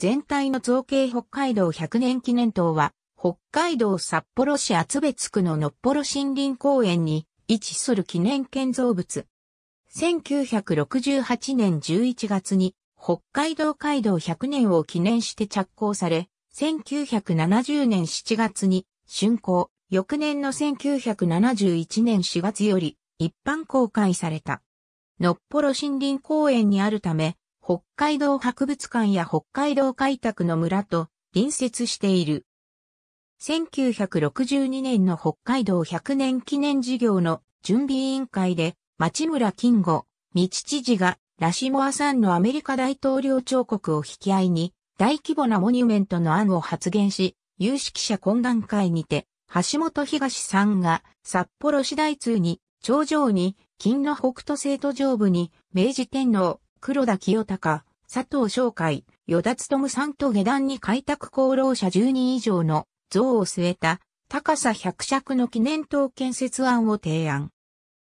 全体の造形北海道100年記念塔は、北海道札幌市厚別区ののっぽろ森林公園に位置する記念建造物。1968年11月に北海道街道100年を記念して着工され、1970年7月に竣工、翌年の1971年4月より一般公開された。のっぽろ森林公園にあるため、北海道博物館や北海道開拓の村と隣接している。1962年の北海道100年記念事業の準備委員会で、町村金吾、道知事が、ラシモアさんのアメリカ大統領彫刻を引き合いに、大規模なモニュメントの案を発言し、有識者懇談会にて、橋本東さんが札幌市大通に、頂上に、金の北斗星都上部に、明治天皇、黒田清隆、佐藤翔海、与田勤さんと下段に開拓功労者10人以上の像を据えた高さ100尺の記念塔建設案を提案。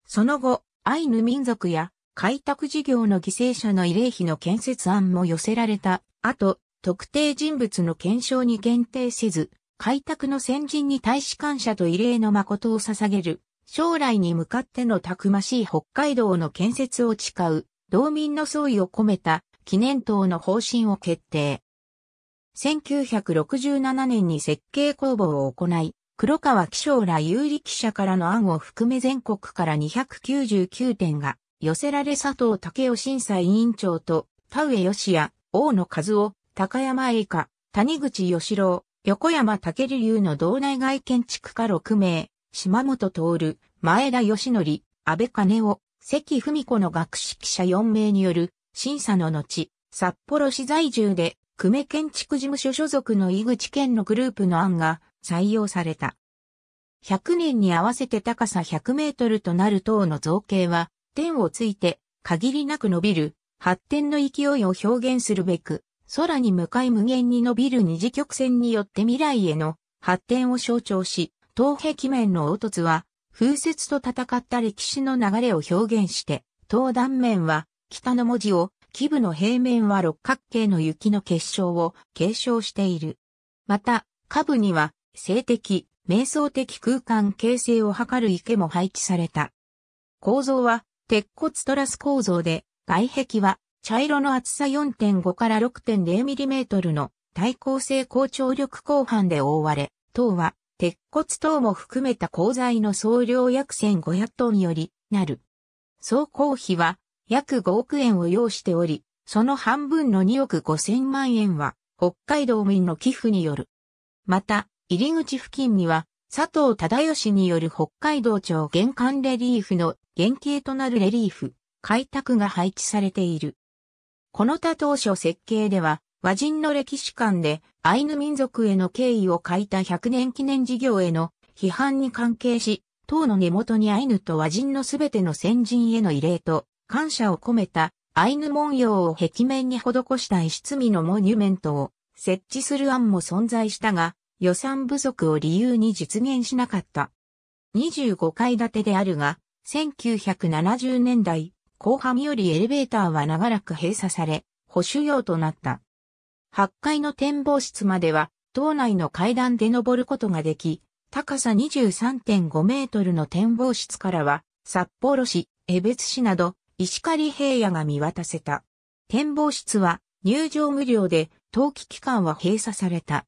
その後、アイヌ民族や開拓事業の犠牲者の慰霊碑の建設案も寄せられた後、特定人物の検証に限定せず、開拓の先人に対し感謝と慰霊の誠を捧げる、将来に向かってのたくましい北海道の建設を誓う、道民の総意を込めた記念塔の方針を決定。1967年に設計工房を行い、黒川紀章ら有力者からの案を含め全国から299点が寄せられ佐藤武雄審査委員長と田上義也、大野和夫、高山栄華、谷口義郎、横山武流の道内外建築家6名、島本徹、前田義則、安倍金夫、関文子の学識者4名による審査の後、札幌市在住で久米建築事務所所属の井口県のグループの案が採用された。100年に合わせて高さ100メートルとなる塔の造形は、天をついて限りなく伸びる発展の勢いを表現するべく、空に向かい無限に伸びる二次曲線によって未来への発展を象徴し、東壁面の凹凸は風雪と戦った歴史の流れを表現して、東断面は北の文字を、基部の平面は六角形の雪の結晶を継承している。また、下部には、静的、瞑想的空間形成を図る池も配置された。構造は、鉄骨トラス構造で、外壁は、茶色の厚さ4.5から6 0トルの耐候性高張力鋼板で覆われ、塔は鉄骨等も含めた鋼材の総量約1500トンより、なる。総工費は約5億円を要しており、その半分の2億5000万円は北海道民の寄付による。また、入り口付近には佐藤忠義による北海道庁玄関レリーフの原型となるレリーフ、開拓が配置されている。この他当初設計では和人の歴史観でアイヌ民族への敬意を書いた100年記念事業への批判に関係し、党の根元にアイヌと和人のすべての先人への慰霊と感謝を込めたアイヌ文様を壁面に施した石積みのモニュメントを設置する案も存在したが、予算不足を理由に実現しなかった。25階建てであるが、1970年代後半よりエレベーターは長らく閉鎖され、保守用となった。8階の展望室までは、島内の階段で登ることができ、高さ23.5メートルの展望室からは、札幌市、江別市など、石狩平野が見渡せた。展望室は入場無料で、冬季期間は閉鎖された。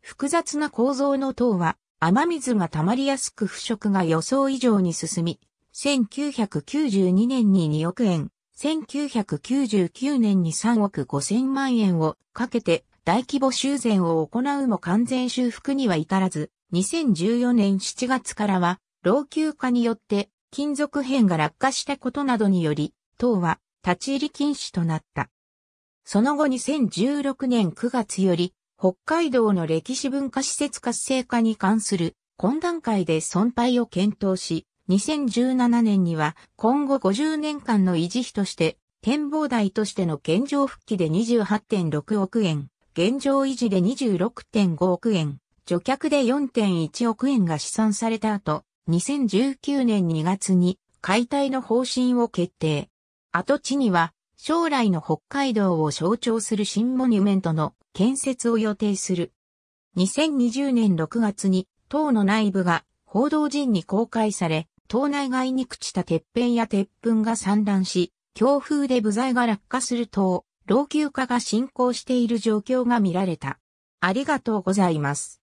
複雑な構造の塔は、雨水が溜まりやすく腐食が予想以上に進み、1992年に2億円、1999年に3億5000万円をかけて大規模修繕を行うも完全修復には至らず、2014年7月からは老朽化によって金属片が落下したことなどにより、塔は立ち入り禁止となった。その後2016年9月より、北海道の歴史文化施設活性化に関する懇談会で損廃を検討し、2017年には今後50年間の維持費として展望台としての現状復帰で28.6億円、現状維持で26.5億円、除却で4.1億円が試算された後、2019年2月に解体の方針を決定。跡地には将来の北海道を象徴する新モニュメントの建設を予定する。2020年6月に党の内部が報道陣に公開され、島内外に朽ちた鉄片や鉄粉が散乱し、強風で部材が落下すると、老朽化が進行している状況が見られた。ありがとうございます。